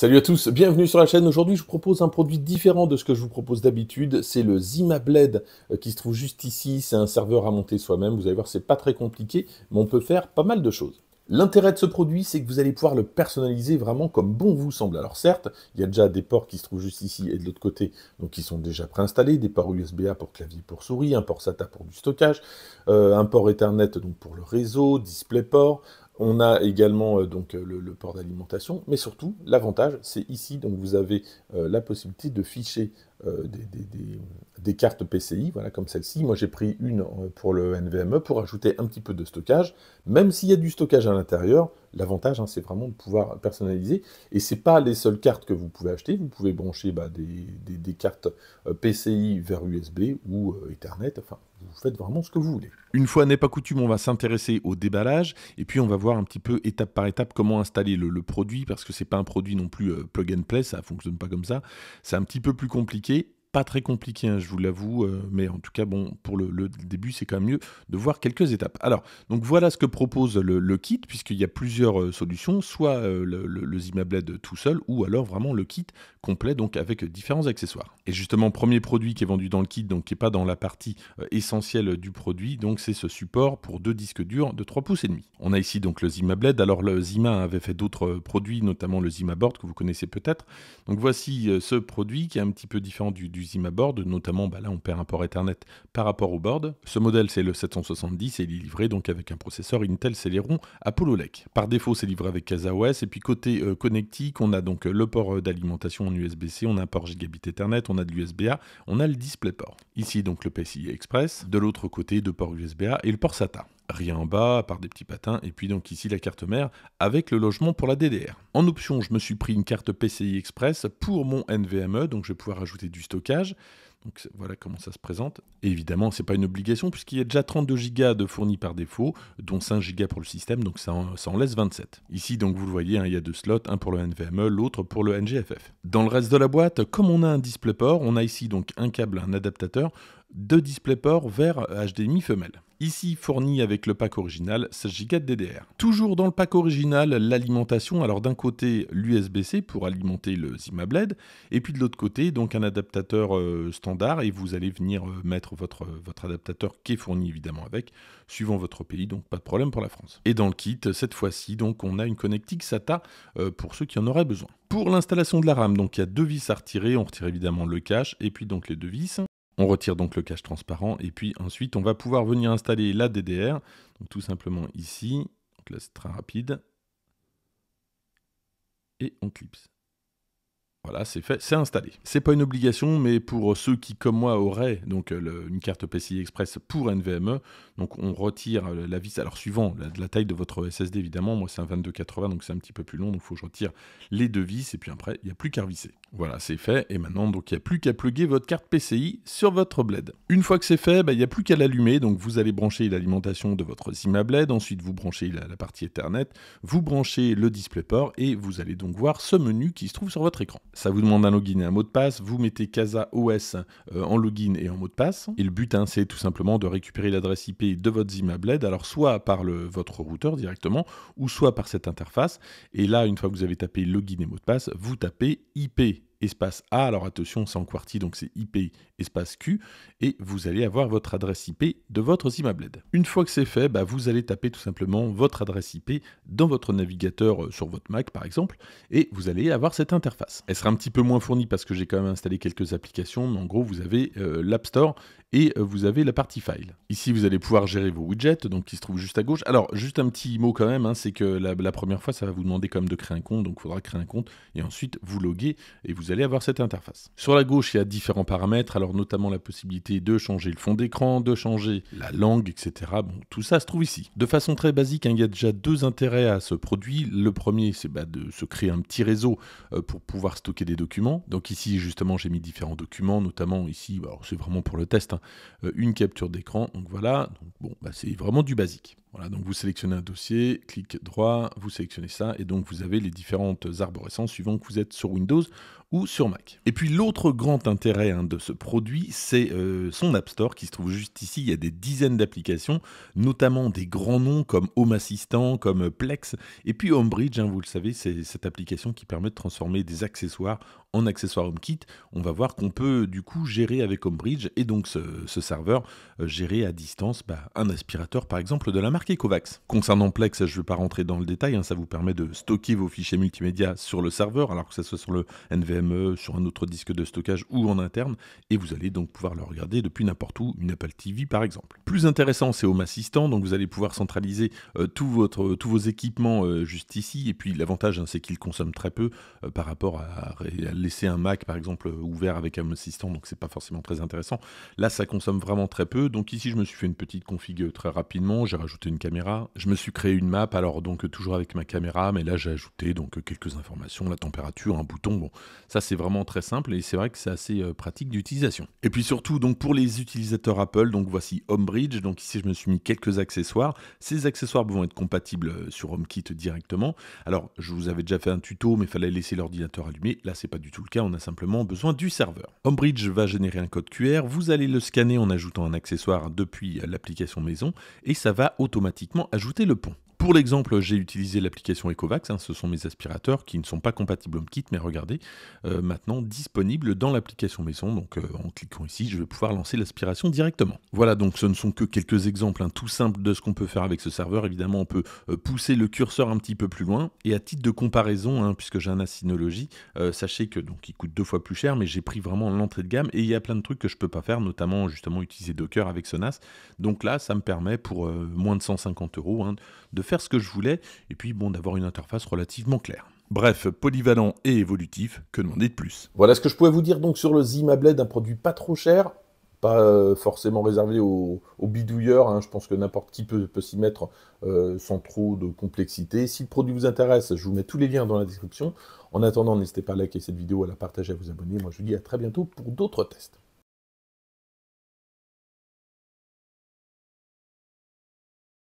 Salut à tous, bienvenue sur la chaîne. Aujourd'hui, je vous propose un produit différent de ce que je vous propose d'habitude. C'est le Zimabled euh, qui se trouve juste ici. C'est un serveur à monter soi-même. Vous allez voir, c'est pas très compliqué, mais on peut faire pas mal de choses. L'intérêt de ce produit, c'est que vous allez pouvoir le personnaliser vraiment comme bon vous semble. Alors certes, il y a déjà des ports qui se trouvent juste ici et de l'autre côté, donc qui sont déjà préinstallés, des ports USB-A pour clavier pour souris, un port SATA pour du stockage, euh, un port Ethernet donc pour le réseau, DisplayPort, on a également euh, donc euh, le, port d'alimentation, mais surtout l'avantage, c'est ici donc vous avez euh, la possibilité de ficher euh, des, cartes PCI, voilà, comme celle-ci. Moi, j'ai pris une euh, pour le NVMe pour ajouter un petit peu de stockage. Même s'il y a du stockage à l'intérieur, l'avantage, hein, c'est vraiment de pouvoir personnaliser. Et ce n'est pas les seules cartes que vous pouvez acheter. Vous pouvez brancher bah, des, cartes euh, PCI vers USB ou Ethernet. Enfin, vous faites vraiment ce que vous voulez. Une fois n'est pas coutume, on va s'intéresser au déballage et puis on va voir un petit peu étape par étape comment installer le, le produit parce que c'est pas un produit non plus plug and play, ça fonctionne pas comme ça. C'est un petit peu plus compliqué pas très compliqué, hein, je vous l'avoue, euh, mais en tout cas, bon, pour le, début, c'est quand même mieux de voir quelques étapes. Alors, donc voilà ce que propose le, kit, puisqu'il y a plusieurs euh, solutions, soit euh, le, le, Zimabled tout seul, ou alors vraiment le kit complet, donc avec différents accessoires. Et justement, premier produit qui est vendu dans le kit, donc qui n'est pas dans la partie essentielle du produit, donc c'est ce support pour deux disques durs de 3 pouces et demi. On a ici donc le Zimabled, alors le Zima avait fait d'autres produits, notamment le Zima que vous connaissez peut-être. Donc voici ce produit qui est un petit peu différent du du Board, notamment bah, là on perd un port Ethernet par rapport au board. Ce modèle c'est le 770 et il est livré donc avec un processeur Intel Celeron Apollo Lake. Par défaut c'est livré avec CasaOS et puis côté euh, connectique on a donc euh, le port euh, d'alimentation en USB-C, on a un port gigabit Ethernet, on a de l'USB-A, on a le DisplayPort. Ici donc le PCI Express, de l'autre côté deux ports USB-A et le port SATA rien en bas, à part des petits patins, et puis donc ici la carte mère avec le logement pour la DDR. En option, je me suis pris une carte PCI Express pour mon NVMe, donc je vais pouvoir ajouter du stockage. Donc voilà comment ça se présente. évidemment, ce n'est pas une obligation puisqu'il y a déjà 32 Go de fournis par défaut, dont 5 Go pour le système, donc ça en, laisse 27. Ici, donc vous le voyez, hein, il y a deux slots, un pour le NVMe, l'autre pour le NGFF. Dans le reste de la boîte, comme on a un DisplayPort, on a ici donc un câble, un adaptateur de DisplayPort vers HDMI femelle. Ici fourni avec le pack original 16 Go de DDR. Toujours dans le pack original, l'alimentation, alors d'un côté l'USB-C pour alimenter le Zimabled, et puis de l'autre côté donc un adaptateur euh, standard et vous allez venir euh, mettre votre, euh, votre adaptateur qui est fourni évidemment avec, suivant votre pays, donc pas de problème pour la France. Et dans le kit, cette fois-ci, donc on a une connectique SATA pour ceux qui en auraient besoin. Pour l'installation de la RAM, donc il y a deux vis à retirer, on retire évidemment le cache et puis donc les deux vis. On retire donc le cache transparent et puis ensuite on va pouvoir venir installer la DDR, tout simplement ici, donc là c'est très rapide, et on clipse. Voilà, c'est fait, c'est installé. C'est pas une obligation, mais pour ceux qui, comme moi, auraient donc euh, une carte PCI Express pour NVMe, donc on retire euh, la vis. Alors suivant la, taille de votre SSD, évidemment, moi c'est un 2280, donc c'est un petit peu plus long, donc il faut que je retire les deux vis, et puis après il n'y a plus qu'à revisser. Voilà, c'est fait, et maintenant donc il n'y a plus qu'à plugger votre carte PCI sur votre bled. Une fois que c'est fait, bah, il n'y a plus qu'à l'allumer, donc vous allez brancher l'alimentation de votre Zima Blade, ensuite vous branchez la, la partie Ethernet, vous branchez le DisplayPort, et vous allez donc voir ce menu qui se trouve sur votre écran ça vous demande un login et un mot de passe. Vous mettez Casa OS euh, en login et en mot de passe. Et le but, hein, c'est tout simplement de récupérer l'adresse IP de votre Zimabled, alors soit par votre routeur directement, ou soit par cette interface. Et là, une fois que vous avez tapé login et mot de passe, vous tapez IP espace A, alors attention, c'est en QWERTY, donc c'est IP espace Q, et vous allez avoir votre adresse IP de votre Zimabled. Une fois que c'est fait, bah, vous allez taper tout simplement votre adresse IP dans votre navigateur euh, sur votre Mac par exemple, et vous allez avoir cette interface. Elle sera un petit peu moins fournie parce que j'ai quand même installé quelques applications, mais en gros, vous avez euh, l'App Store et euh, vous avez la partie file. Ici, vous allez pouvoir gérer vos widgets, donc qui se trouvent juste à gauche. Alors, juste un petit mot quand même, hein, c'est que la, première fois, ça va vous demander quand même de créer un compte, donc il faudra créer un compte et ensuite vous loguer et vous allez avoir cette interface. Sur la gauche, il y a différents paramètres, alors notamment la possibilité de changer le fond d'écran, de changer la langue, etc. Bon, tout ça se trouve ici. De façon très basique, hein, il y a déjà deux intérêts à ce produit. Le premier, c'est bah, de se créer un petit réseau euh, pour pouvoir stocker des documents. Donc ici, justement, j'ai mis différents documents, notamment ici, bah, c'est vraiment pour le test, hein, euh, une capture d'écran. Donc voilà, bon, bah, c'est vraiment du basique. Voilà, donc vous sélectionnez un dossier, clique droit, vous sélectionnez ça, et donc vous avez les différentes arborescences suivant que vous êtes sur Windows ou sur Mac. Et puis l'autre grand intérêt hein, de ce produit, c'est euh, son App Store qui se trouve juste ici. Il y a des dizaines d'applications, notamment des grands noms comme Home Assistant, comme Plex, et puis Homebridge, hein, vous le savez, c'est cette application qui permet de transformer des accessoires en accessoire HomeKit, on va voir qu'on peut du coup gérer avec Homebridge et donc ce, serveur euh, gérer à distance bah, un aspirateur par exemple de la marque kovax Concernant Plex, je ne vais pas rentrer dans le détail, hein, ça vous permet de stocker vos fichiers multimédia sur le serveur, alors que ce soit sur le NVMe, sur un autre disque de stockage ou en interne, et vous allez donc pouvoir le regarder depuis n'importe où, une Apple TV par exemple. Plus intéressant, c'est Home Assistant, donc vous allez pouvoir centraliser euh, tout votre, tous vos équipements euh, juste ici, et puis l'avantage hein, c'est qu'il consomme très peu par rapport à, à laisser un Mac par exemple euh, ouvert avec un Assistant, donc c'est pas forcément très intéressant. Là, ça consomme vraiment très peu. Donc ici, je me suis fait une petite config euh, très rapidement. J'ai rajouté une caméra. Je me suis créé une map. Alors donc euh, toujours avec ma caméra, mais là j'ai ajouté donc quelques informations, la température, un bouton. Bon, ça c'est vraiment très simple et c'est vrai que c'est assez pratique d'utilisation. Et puis surtout donc pour les utilisateurs Apple, donc voici Homebridge. Donc ici, je me suis mis quelques accessoires. Ces accessoires vont être compatibles sur HomeKit directement. Alors je vous avais déjà fait un tuto, mais il fallait laisser l'ordinateur allumé. Là, c'est pas du tout le cas, on a simplement besoin du serveur. Homebridge va générer un code QR, vous allez le scanner en ajoutant un accessoire depuis l'application maison, et ça va automatiquement ajouter le pont. Pour l'exemple, j'ai utilisé l'application Ecovax, hein, ce sont mes aspirateurs qui ne sont pas compatibles HomeKit, mais regardez, euh, maintenant disponibles dans l'application maison, donc euh, en cliquant ici, je vais pouvoir lancer l'aspiration directement. Voilà, donc ce ne sont que quelques exemples hein, tout simples de ce qu'on peut faire avec ce serveur, évidemment on peut euh, pousser le curseur un petit peu plus loin, et à titre de comparaison, hein, puisque j'ai un Asynology, sachez que donc il coûte deux fois plus cher, mais j'ai pris vraiment l'entrée de gamme, et il y a plein de trucs que je peux pas faire, notamment justement utiliser Docker avec ce NAS, donc là ça me permet pour moins de 150 euros de faire faire ce que je voulais, et puis bon, d'avoir une interface relativement claire. Bref, polyvalent et évolutif, que demander de plus Voilà ce que je pouvais vous dire donc sur le zimablet un produit pas trop cher, pas euh, forcément réservé aux, bidouilleurs, hein. je pense que n'importe qui peut, peut s'y mettre euh, sans trop de complexité. Si le produit vous intéresse, je vous mets tous les liens dans la description. En attendant, n'hésitez pas à liker cette vidéo, à la partager, à vous abonner. Moi, je vous dis à très bientôt pour d'autres tests.